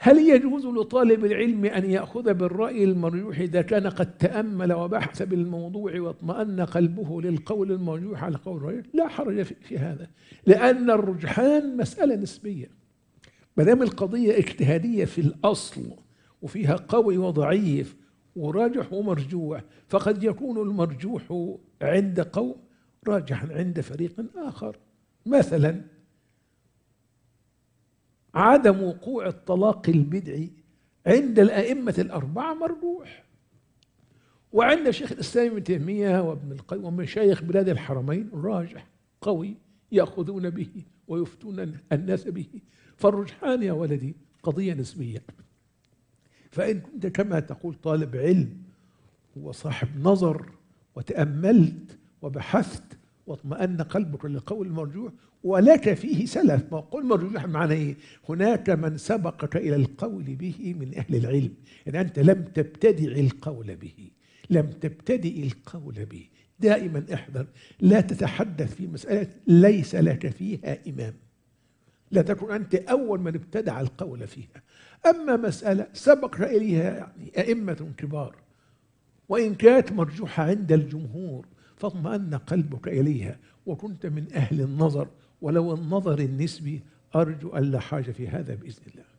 هل يجوز لطالب العلم أن يأخذ بالرأي المرجوح إذا كان قد تأمل وبحث بالموضوع واطمأن قلبه للقول المرجوح على قول غيره؟ لا حرج في هذا لأن الرجحان مسألة نسبية ما دام القضية اجتهادية في الأصل وفيها قوي وضعيف وراجح ومرجوح فقد يكون المرجوح عند قوم راجحا عند فريق آخر مثلا عدم وقوع الطلاق البدعي عند الأئمة الأربعة مرجوح وعند شيخ الإسلام ابن تيمية وابن القيم ومشايخ بلاد الحرمين راجح قوي يأخذون به ويفتون الناس به فالرجحان يا ولدي قضية نسبية فإن كنت كما تقول طالب علم وصاحب نظر وتأملت وبحثت واطمأن قلبك للقول المرجوح ولك فيه سلف ما قول مرجوح معناه ايه هناك من سبقك إلى القول به من أهل العلم إن يعني أنت لم تبتدع القول به لم تبتدئ القول به دائما احذر لا تتحدث في مسألة ليس لك فيها إمام لا تكن أنت أول من ابتدع القول فيها أما مسألة سبق إليها يعني أئمة كبار وإن كانت مرجوحة عند الجمهور فاطمأن قلبك إليها وكنت من أهل النظر ولو النظر النسبي أرجو ألا حاجة في هذا بإذن الله